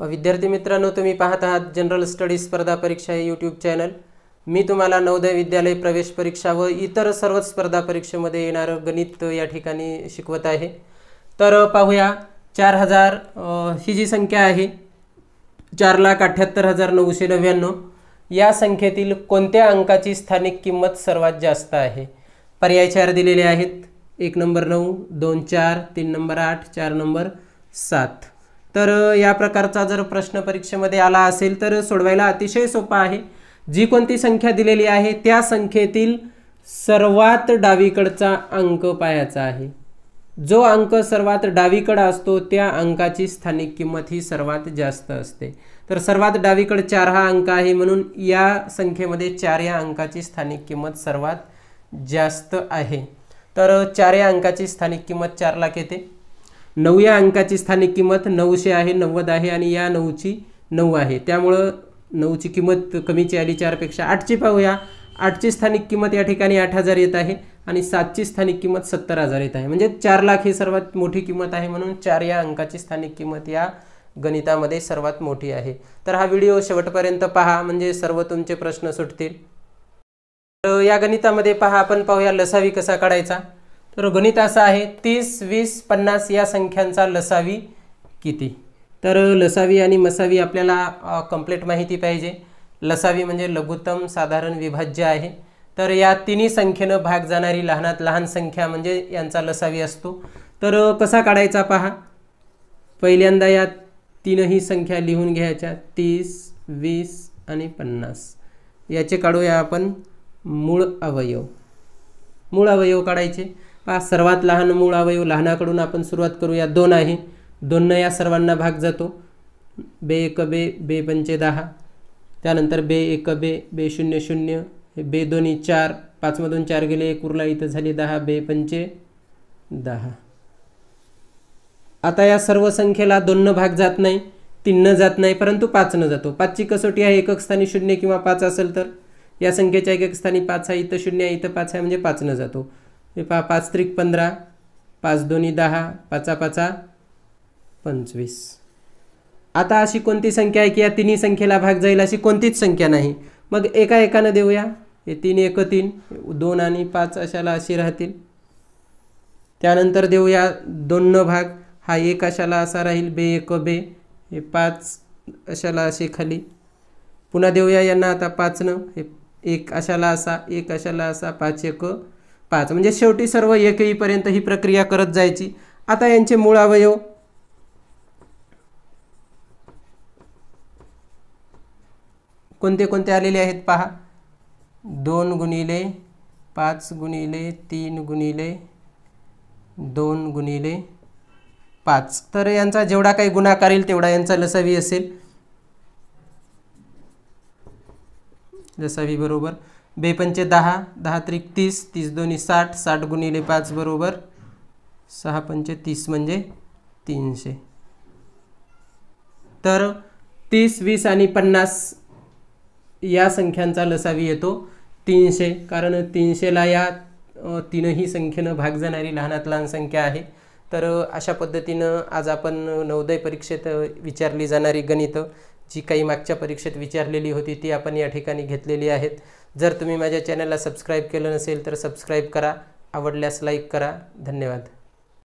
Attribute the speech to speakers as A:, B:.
A: विद्यार्थी मित्रांनो तुम्ही पाहत आहात जनरल स्टडी स्पर्धा परीक्षा हे यूट्यूब चॅनल मी तुम्हाला नवोदय विद्यालय प्रवेश परीक्षा व इतर सर्व स्पर्धा परीक्षेमध्ये येणारं गणित या ठिकाणी शिकवत आहे तर पाहूया चार हजार ही जी संख्या आहे चार लाख अठ्ठ्याहत्तर हजार नऊशे नव्याण्णव या संख्येतील कोणत्या अंकाची स्थानिक किंमत सर्वात जास्त आहे पर्याय चार दिलेले आहेत एक नंबर नऊ दोन चार तीन नंबर आठ चार नंबर सात तर या प्रकारचा जर प्रश्न परीक्षेमध्ये आला असेल तर सोडवायला अतिशय सोपा आहे जी कोणती संख्या दिलेली आहे त्या संख्येतील सर्वात डावीकडचा अंक पायाचा आहे जो अंक सर्वात डावीकडं असतो त्या अंकाची स्थानिक किंमत ही सर्वात जास्त असते तर सर्वात डावीकडे चार हा अंक आहे म्हणून या संख्येमध्ये चार या अंकाची स्थानिक किंमत सर्वात जास्त आहे तर चार या अंकाची स्थानिक किंमत चार लाख येते नऊ या अंकाची स्थानिक किंमत नऊशे आहे नव्वद आहे आणि या नऊची नऊ आहे त्यामुळं नऊची किंमत कमीची आली चारपेक्षा आठची पाहूया आठची स्थानिक किंमत या ठिकाणी आठ हजार येत आहे आणि सातची स्थानिक किंमत सत्तर हजार येत आहे म्हणजे चार लाख ही सर्वात मोठी किंमत आहे म्हणून चार या अंकाची स्थानिक किंमत या गणितामध्ये सर्वात मोठी आहे तर हा व्हिडिओ शेवटपर्यंत पहा म्हणजे सर्व तुमचे प्रश्न सुटतील तर या गणितामध्ये पहा आपण पाहूया लसावी कसा काढायचा तर गणित असं आहे तीस वीस पन्नास या संख्यांचा लसावी किती तर लसावी आणि मसावी आपल्याला कंप्लीट माहिती पाहिजे लसावी म्हणजे लघुत्तम साधारण विभाज्य आहे तर या तिन्ही संख्येनं भाग जाणारी लहानात लहान संख्या म्हणजे यांचा लसावी असतो तर कसा काढायचा पहा पहिल्यांदा या तीनही संख्या लिहून घ्यायच्या तीस वीस आणि पन्नास याचे काढूया आपण मूळ अवयव मूळ अवयव काढायचे हा सर्वात लहान मूळ अवयव लहानाकडून आपण सुरुवात करूया दोन आहे दोननं या सर्वांना भाग जातो बे एक बे बे पंचे दहा त्यानंतर बे एक बे बे शून्य शून्य बे दोन्ही चार पाचमधून चार गेले एक उरला इथं झाली दहा बे पंचे दहा आता या सर्व संख्येला दोन भाग जात नाही तीननं जात नाही परंतु पाचनं जातो पाचची कसोटी आहे एकक स्थानी शून्य किंवा पाच असेल तर या संख्येच्या एकक स्थानी पाच आहे इथं शून्य आहे इथं पाच आहे म्हणजे पाचनं जातो हे पहा पाच त्रिक पंधरा पाच दोन्ही दहा पाचा पाचा पंचवीस आता अशी कोणती संख्या आहे की या तिन्ही संख्येला भाग जाईल अशी कोणतीच संख्या नाही मग एका एकानं देऊया हे तीन एक तीन दोन आणि पाच अशाला अशी राहतील त्यानंतर देऊया दोन भाग हा एक अशाला असा राहील बे एक बे हे पाच अशाला असे खाली पुन्हा देऊया यांना आता पाचनं हे एक अशाला असा एक अशाला असा पाच एक पाच म्हणजे शेवटी सर्व एक येईपर्यंत ही प्रक्रिया करत जायची आता यांचे मूळ अवयव कोणते कोणते आलेले आहेत पहा दोन गुणिले पाच गुणिले तीन गुणिले दोन गुणिले पाच तर यांचा जेवढा काही गुणाकार येईल तेवढा यांचा लसावी असेल लसावी बरोबर बेपंचे दहा दहा त्रिक तीस तीस दोन्ही साठ साठ गुणिले पाच बरोबर सहा पंचे तीस म्हणजे तीनशे तर तीस वीस आणि पन्नास या संख्यांचा लसावी येतो तीनशे कारण तीनशेला या तीनही संख्येनं भाग जाणारी लहानात लहान संख्या आहे तर अशा पद्धतीनं आज आपण नवोदय परीक्षेत विचारली जाणारी गणितं जी काही मागच्या परीक्षेत विचारलेली होती ती आपण या ठिकाणी घेतलेली आहेत जर तुम्ही माझ्या चॅनलला सबस्क्राईब केलं नसेल तर सबस्क्राईब करा आवडल्यास लाईक करा धन्यवाद